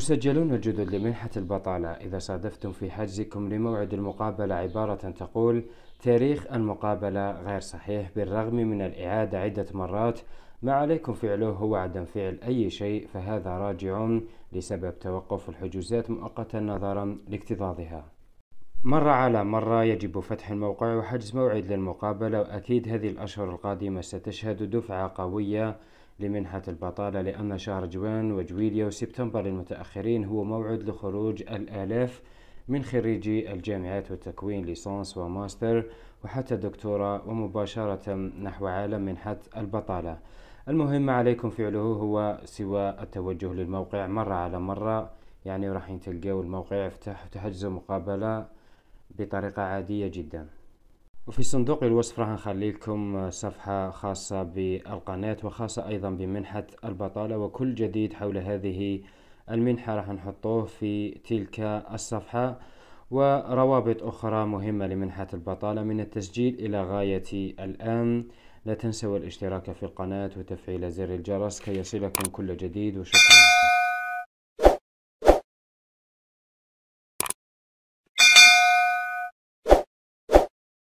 تسجلون الجدد لمنحة البطالة إذا صادفتم في حجزكم لموعد المقابلة عبارة تقول تاريخ المقابلة غير صحيح بالرغم من الإعادة عدة مرات ما عليكم فعله هو عدم فعل أي شيء فهذا راجع لسبب توقف الحجوزات مؤقتا نظرا لاكتظاظها مرة على مرة يجب فتح الموقع وحجز موعد للمقابلة وأكيد هذه الأشهر القادمة ستشهد دفعة قوية لمنحة البطالة لأن شهر جوان وجويليا وسبتمبر للمتأخرين هو موعد لخروج الآلاف من خريجي الجامعات وتكوين ليسانس وماستر وحتى دكتوراه ومباشرة نحو عالم منحة البطالة المهم عليكم فعله هو سوى التوجه للموقع مرة على مرة يعني راح تلقاو الموقع افتح مقابلة بطريقة عادية جدا وفي صندوق الوصف راح نخلي لكم صفحة خاصة بالقناة وخاصة أيضا بمنحة البطالة وكل جديد حول هذه المنحة راح نحطوه في تلك الصفحة وروابط أخرى مهمة لمنحة البطالة من التسجيل إلى غاية الآن لا تنسوا الاشتراك في القناة وتفعيل زر الجرس كي يصلكم كل جديد وشكرا